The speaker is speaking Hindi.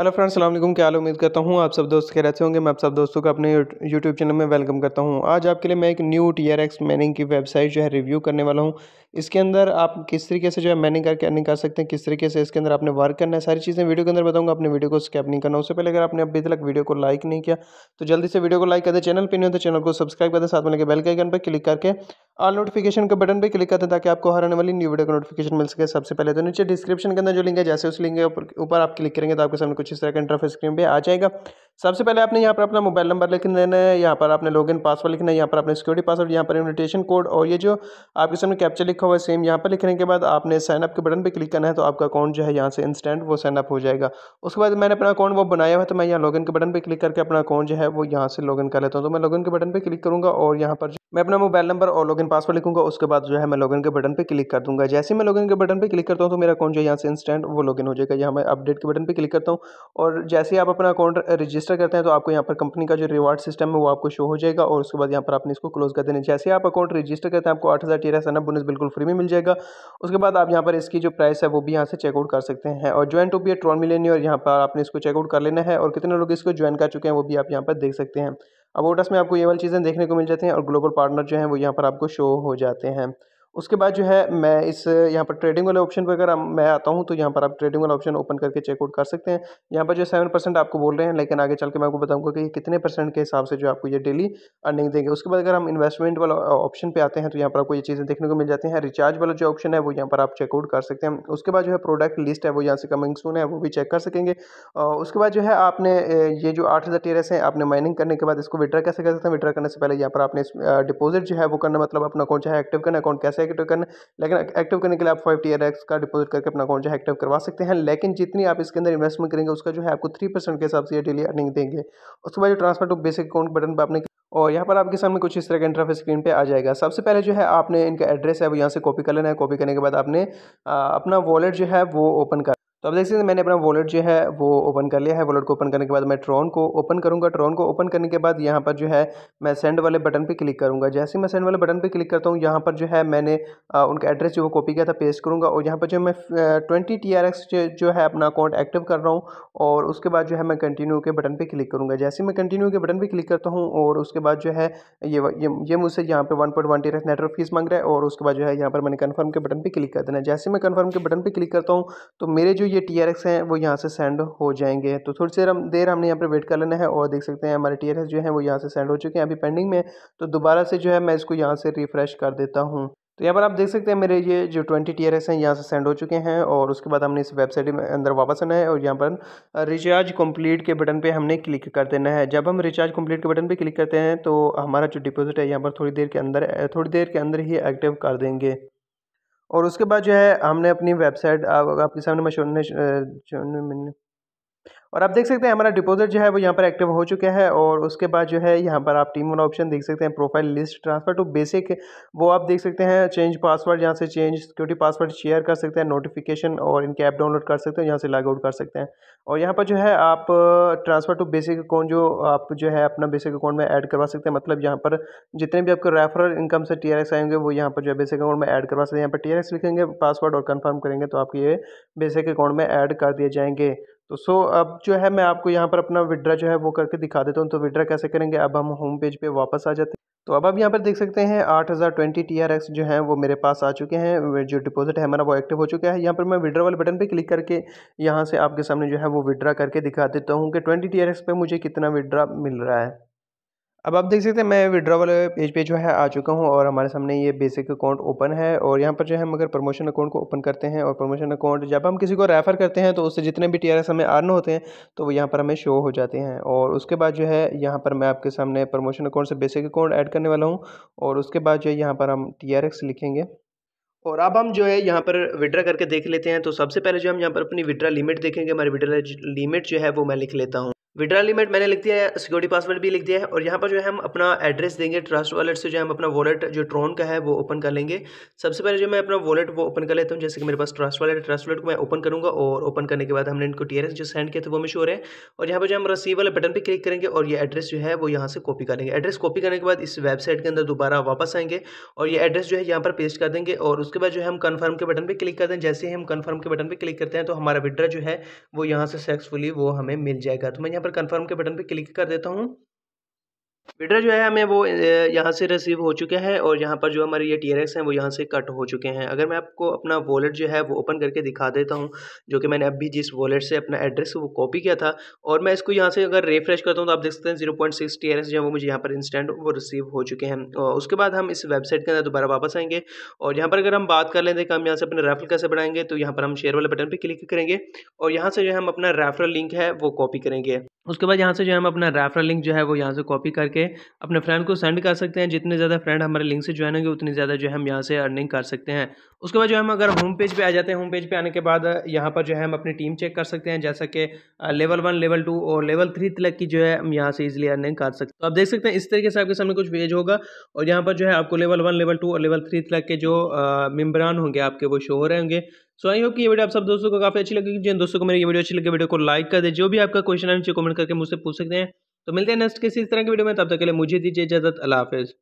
हेलो फ्रेंड्स सलाम क्या हाल उम्मीद करता हूँ आप सब दोस्त कह रहे होंगे मैं आप सब दोस्तों का अपने यूट्यूब चैनल में वेलकम करता हूँ आज आपके लिए मैं एक new T R X mining की वेबसाइट जो है रिव्यू करने वाला हूँ इसके अंदर आप किस तरीके से जो है मैनिंग करके अर्निंग कर सकते हैं किस तरीके से इसके अंदर आपने वर्क करना है सारी चीज़ें वीडियो के अंदर बताऊँगा अपने वीडियो को स्कैप नहीं करना उससे पहले अगर आपने अभी तक वीडियो को लाइक नहीं किया तो जल्दी से वीडियो को लाइक कर दे चैनल पर नहीं होता तो चैनल को सब्सक्राइब कर दे साथ में लेकर बेल के आइकन पर क्लिक करके ऑल नोटिफिकेशन के बटन पे क्लिक करते हैं ताकि आपको हर आने वाली न्यू वीडियो का नोटिफिकेशन मिल सके सबसे पहले तो नीचे डिस्क्रिप्शन के अंदर जो लिंक है जैसे उस लिंक के ऊपर आप क्लिक करेंगे तो आपके सामने कुछ इस तरह का इंटरफेस स्क्रीन पे आ जाएगा सबसे पहले आपने यहाँ पर अपना मोबाइल नंबर लिख देना है यहाँ पर आपने लॉगिन पासवर्ड लिखना है यहाँ पर अपने सिक्योरिटी पासवर्ड यहाँ पर इन्विटेशन कोड और ये जो आपके सामने कैप्चर लिखा हुआ है सेम यहाँ पर लिखने के बाद आपने साइनअप के बटन पर क्लिक करना है तो आपका अकाउंट जो है यहाँ से इंस्टेंट वो साइनअप हो जाएगा उसके बाद मैंने अपना अकाउंट वो बनाया हुआ तो मैं यहाँ लॉगिन के बटन पर क्लिक करके अपना अकाउंट जो है वो यहाँ से लॉगिन कर लेता हूँ तो मैं लॉगिन के बटन पर क्लिक करूँगा और यहाँ पर मैं अपना मोबाइल नंबर और लॉगिन पासवर्ड लिखूंगा उसके बाद जो है मैं लॉगिन के बटन पर क्लिक कर दूंगा जैसे मैं लॉगिन के बटन पर क्लिक करता हूँ तो मेरा अकाउंट जो है यहाँ से इंस्टेंट वो लॉगिन हो जाएगा यहाँ मैं अपडेट के बटन पर क्लिक करता हूँ और जैसे ही आप अपना अकाउंट रजिस्टर रजिस्टर करते हैं तो आपको यहाँ पर कंपनी का जो रिवार्ड सिस्टम है वो आपको शो हो जाएगा और उसके बाद यहाँ पर आपने इसको क्लोज कर देना जैसे आप अकाउंट रजिस्टर करते हैं आपको आठ हज़ार तेरह सना बोनस बिल्कुल फ्री में मिल जाएगा उसके बाद आप यहाँ पर इसकी जो प्राइस है वो भी यहाँ से चेकआउट कर सकते हैं और ज्वाइन टू बी ट्रॉन मिलेनी और यहाँ पर आपने इसको चेकआउट कर लेना है और कितने लोग इसको ज्वाइन कर चुके हैं वो भी आप यहाँ पर देख सकते हैं अब ओटस में आपको ये वाली चीज़ें देखने को मिल जाती हैं और ग्लोबल पार्टनर जो हैं वो यहाँ पर आपको शो हो जाते हैं उसके बाद जो है मैं इस यहाँ पर ट्रेडिंग वाले ऑप्शन पर अगर मैं आता हूँ तो यहाँ पर आप ट्रेडिंग वाला ऑप्शन ओपन करके चेकआउट कर सकते हैं यहाँ पर जो सेवन परसेंट आपको बोल रहे हैं लेकिन आगे चल के मैं आपको बताऊँगा कि कितने परसेंट के हिसाब से जो आपको ये डेली अर्निंग देंगे उसके बाद अगर हम इन्वेस्टमेंट वाला ऑप्शन पर आते हैं तो यहाँ पर आपको ये चीज़ें देखने को मिल जाती हैं रिचार्ज वाला जो ऑप्शन है वो यहाँ पर आप चेकआउट कर सकते हैं उसके बाद जो है प्रोडक्ट लिस्ट है वो यहाँ से कमिंग सून है वो भी चेक कर सकेंगे उसके बाद जो है आपने ये जो आठ हज़ार टेरस हैं आपने माइनिंग करने के बाद इसको विड्रा कैसे कर सकते हैं विड्रा करने से पहले यहाँ पर आपने डिपोजिट जो है वो करना मतलब अपना अकाउंट चाहे एक्टिव करना अकाउंट कैसे से एक्टिव करना लेकिन एक्टिव करने के लिए आप फाइव टी का डिपोजिट करके अपना अकाउंट जो है एक्टिव करवा सकते हैं लेकिन जितनी आप इसके अंदर इन्वेस्टमेंट करेंगे उसका जो है आपको थ्री परसेंट के हिसाब से डेली अर्निंग देंगे उसके बाद जो transfer to basic account button पर आपने और यहाँ पर आपके सामने कुछ इस तरह का इंटरफेस स्क्रीन पे आ जाएगा सबसे पहले जो है आपने इनका एड्रेस है वो यहाँ से कॉपी कर लेना है कॉपी करने के बाद आपने आ, अपना वॉलेट जो है वो ओपन कर तो आप देख सकते हैं मैंने अपना वॉलेट जो है वो ओपन कर लिया है वॉलेट को ओपन करने के बाद मैं ट्रॉन को ओपन करूँगा ट्रॉन को ओपन करने के बाद यहाँ पर जो है मैं सेंड वाले बटन पे क्लिक करूँगा जैसे ही मैं सेंड वाले बटन पे क्लिक करता हूँ यहाँ पर जो है मैंने आ, उनका एड्रेस जो वो कॉपी किया था पेस्ट करूँगा और यहाँ पर जो मैं ट्वेंटी टी आर एक्स जो है अपना अकाउंट एक्टिव कर रहा हूँ और उसके बाद जो है मैं कंटिन्यू के बटन पर क्लिक करूँगा जैसे मैं कंटिन्यू के बटन पर क्लिक करता हूँ और उसके बाद जो है ये ये मुझसे यहाँ पर one point one T network fees मांग रहा है और उसके बाद जो है यहाँ पर मैंने कन्फर्म के बटन पर क्लिक कर देना जैसे मैं कन्फर्म के बटन पर क्लिक करता हूँ तो मेरे जो ये टी आर एक्स हैं वो यहाँ से सेंड हो जाएंगे तो थोड़ी देर हम देर हमने यहाँ पर वेट कर लेना है और देख सकते हैं हमारे टी आर एक्स जो है वो यहाँ से सेंड हो चुके हैं अभी पेंडिंग में तो दोबारा से जो है मैं इसको यहाँ से रिफ़्रेश कर देता हूँ तो यहाँ पर आप देख सकते हैं मेरे ये जो ट्वेंटी टी आर एस हैं यहाँ से सेंड हो चुके हैं और उसके बाद हमने इस वेबसाइट में अंदर वापस आना है और यहाँ पर रिचार्ज कंप्लीट के बटन पे हमने क्लिक कर देना है जब हम रिचार्ज कंप्लीट के बटन पे क्लिक करते हैं तो हमारा जो डिपॉजिट है यहाँ पर थोड़ी देर के अंदर थोड़ी देर के अंदर ही एक्टिव कर देंगे और उसके बाद जो है हमने अपनी वेबसाइट आपके सामने और आप देख सकते हैं हमारा डिपॉजिट जो है वो यहाँ पर एक्टिव हो चुका है और उसके बाद जो है यहाँ पर आप टीम वाला ऑप्शन देख सकते हैं profile list transfer to basic वो आप देख सकते हैं चेंज पासवर्ड यहाँ से चेंज सिक्योरिटी पासवर्ड शेयर कर सकते हैं नोटिफिकेशन और इनके ऐप डाउनलोड कर सकते हैं यहाँ से लॉग आउट कर सकते हैं और यहाँ पर जो है आप ट्रांसफ़र टू बेसिक अकाउंट जो आप जो है अपना बेसिक अकाउंट में ऐड करवा सकते हैं मतलब यहाँ पर जितने भी आपके रेफरल इनकम से टी आएंगे वो यहाँ पर जो है बेसिक अकाउंट में ऐड करवा सकते हैं यहाँ पर टी लिखेंगे पासवर्ड और कन्फर्म करेंगे तो आपके ये बेसिक अकाउंट में ऐड कर दिए जाएंगे तो सो अब जो है मैं आपको यहाँ पर अपना विड्रा जो है वो करके दिखा देता हूँ तो विड्रा कैसे करेंगे अब हम होम पेज पे वापस आ जाते हैं तो अब आप यहाँ पर देख सकते हैं आठ हज़ार ट्वेंटी टी आर एक्स जो है वो मेरे पास आ चुके हैं जो डिपॉजिट है हमारा वो एक्टिव हो चुका है यहाँ पर मैं विड्रा वाले बटन पे क्लिक करके यहाँ से आपके सामने जो है वो विड्रा करके दिखा देता हूँ कि ट्वेंटी टी आर एक्स पे मुझे कितना विड्रा मिल रहा है अब आप देख सकते हैं मैं विड्रॉ वाले पेज पे जो है आ चुका हूँ और हमारे सामने ये बेसिक अकाउंट ओपन है और यहाँ पर जो है हम अगर प्रमोशन अकाउंट को ओपन करते हैं और प्रमोशन अकाउंट जब हम किसी को रेफ़र करते हैं तो उससे जितने भी टी हमें आर्न होते हैं तो वो यहाँ पर हमें शो हो जाते हैं और उसके बाद जो है यहाँ पर मैं आपके सामने प्रमोशन अकाउंट से बेसिक अकाउंट ऐड करने वाला हूँ और उसके बाद जो है यहाँ पर हम टी लिखेंगे और अब हम जो है यहाँ पर विड्रा करके देख लेते हैं तो सबसे पहले जो हम यहाँ पर अपनी विड्रा लिमिट देखेंगे हमारी विड्रा लिमिट जो है वो मैं लिख लेता हूँ विड्रा लिमिट मैंने लिख दिया है सिक्योरिटी पासवर्ड भी लिख दिया है और यहाँ पर जो है हम अपना एड्रेस देंगे ट्रस्ट वॉलेट से जो हम अपना वॉलेट जो ट्रोन का है वो ओपन कर लेंगे सबसे पहले जो मैं अपना वॉलेट वो ओपन कर लेता हूँ जैसे कि मेरे पास ट्रस्ट वॉलेट ट्रस्ट वॉलेट को मैं ओपन करूँगा और ओपन करने के बाद हमने इनको टी जो सेंड किया था वो में शोर है और यहाँ पर जो हम रसीव वाले बटन पर क्लिक करेंगे और ये एड्रेस जो है वो यहाँ से कॉपी कर लेंगे एड्रेस कॉपी करने के बाद इस वेबसाइट के अंदर दोबारा वापस आएंगे और ये एड्रेस जो है यहाँ पर पेस्ट कर देंगे और उसके बाद जो है हम कन्फर्म के बटन पर क्लिक कर दें जैसे ही हम कन्फर्म के बटन पर क्लिक करते हैं तो हमारा विड्रा जो है वो यहाँ से सक्सेसफुली वो हमें मिल जाएगा तो मैं पर कन्फर्म के बटन पर क्लिक कर देता हूँ विड्रा जो है हमें वो यहाँ से रिसीव हो चुके हैं और यहाँ पर जो हमारे ये टी हैं वो यहाँ से कट हो चुके हैं अगर मैं आपको अपना वॉलेट जो है वो ओपन करके दिखा देता हूँ जो कि मैंने अभी जिस वॉलेट से अपना एड्रेस वो कॉपी किया था और मैं इसको यहाँ से अगर रिफ्रेश करता हूँ तो आप देख सकते हैं जीरो पॉइंट सिक्स टी जो है वो मुझे यहाँ पर इंस्टेंट वो रिसीव हो चुके हैं और उसके बाद हम इस वेबसाइट के अंदर दोबारा वापस आएंगे और यहाँ पर अगर हम बात कर लेते हैं कि हम यहाँ से अपने रेफरल कैसे बढ़ाएंगे तो यहाँ पर हम शेयर वाले बटन पर क्लिक करेंगे और यहाँ से जो है हम अपना रेफरल लिंक है वो कॉपी करेंगे उसके बाद यहाँ से जो है हम अपना रेफरल लिंक जो है वो यहाँ से कॉपी करके अपने फ्रेंड को सेंड कर सकते हैं जितने ज़्यादा फ्रेंड हमारे लिंक से ज्वाइन होंगे उतनी ज़्यादा जो है हम यहाँ से अर्निंग कर सकते हैं उसके बाद जो हम अगर होम पेज पे आ जाते हैं होम पेज पे आने के बाद यहाँ पर जो है हम अपनी टीम चेक कर सकते हैं जैसा कि लेवल वन लेवल टू और लेवल थ्री तक की जो है हम यहाँ से इजिली अर्निंग कर सकते हैं तो आप देख सकते हैं इस तरीके से आपके सामने कुछ पेज होगा और यहाँ पर जो है आपको लेवल वन लेवल टू और लेवल थ्री तक के जो मेम्बरान होंगे आपके वो शो हो रहे होंगे सो आई होप कि ये वीडियो आप सब दोस्तों को काफ़ी अच्छी लगेगी जिन दोस्तों को मेरी ये वीडियो अच्छी लगी वीडियो को लाइक कर दे जो भी आपका क्वेश्चन है नीचे कमेंट करके मुझसे पूछ सकते हैं तो मिलते हैं नेक्स्ट किसी इस तरह की वीडियो में तब तक के लिए मुझे दीजिए इजाजत अल्लाह हाफिज़